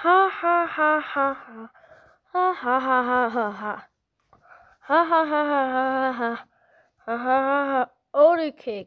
Ha ha ha ha ha. Ha ha ha ha ha ha. Ha ha ha ha ha ha ha. Ha ha ha ha. Order kick.